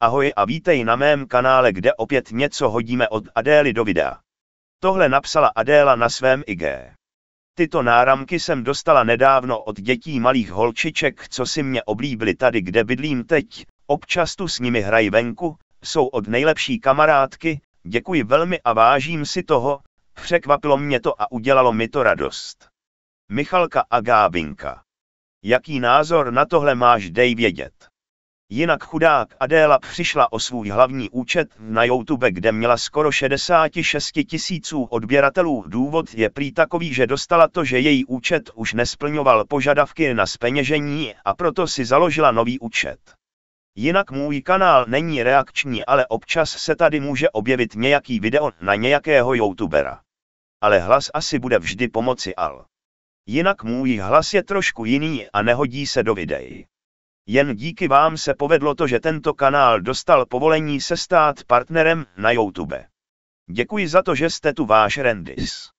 Ahoj a vítej na mém kanále, kde opět něco hodíme od Adély do videa. Tohle napsala Adéla na svém IG. Tyto náramky jsem dostala nedávno od dětí malých holčiček, co si mě oblíbili tady, kde bydlím teď, občas tu s nimi hrají venku, jsou od nejlepší kamarádky, děkuji velmi a vážím si toho, překvapilo mě to a udělalo mi to radost. Michalka a Gábinka. Jaký názor na tohle máš, dej vědět. Jinak chudák Adéla přišla o svůj hlavní účet na YouTube, kde měla skoro 66 tisíců odběratelů. Důvod je prý takový, že dostala to, že její účet už nesplňoval požadavky na speněžení a proto si založila nový účet. Jinak můj kanál není reakční, ale občas se tady může objevit nějaký video na nějakého YouTubera. Ale hlas asi bude vždy pomoci Al. Jinak můj hlas je trošku jiný a nehodí se do videí. Jen díky vám se povedlo to, že tento kanál dostal povolení se stát partnerem na YouTube. Děkuji za to, že jste tu váš Rendis.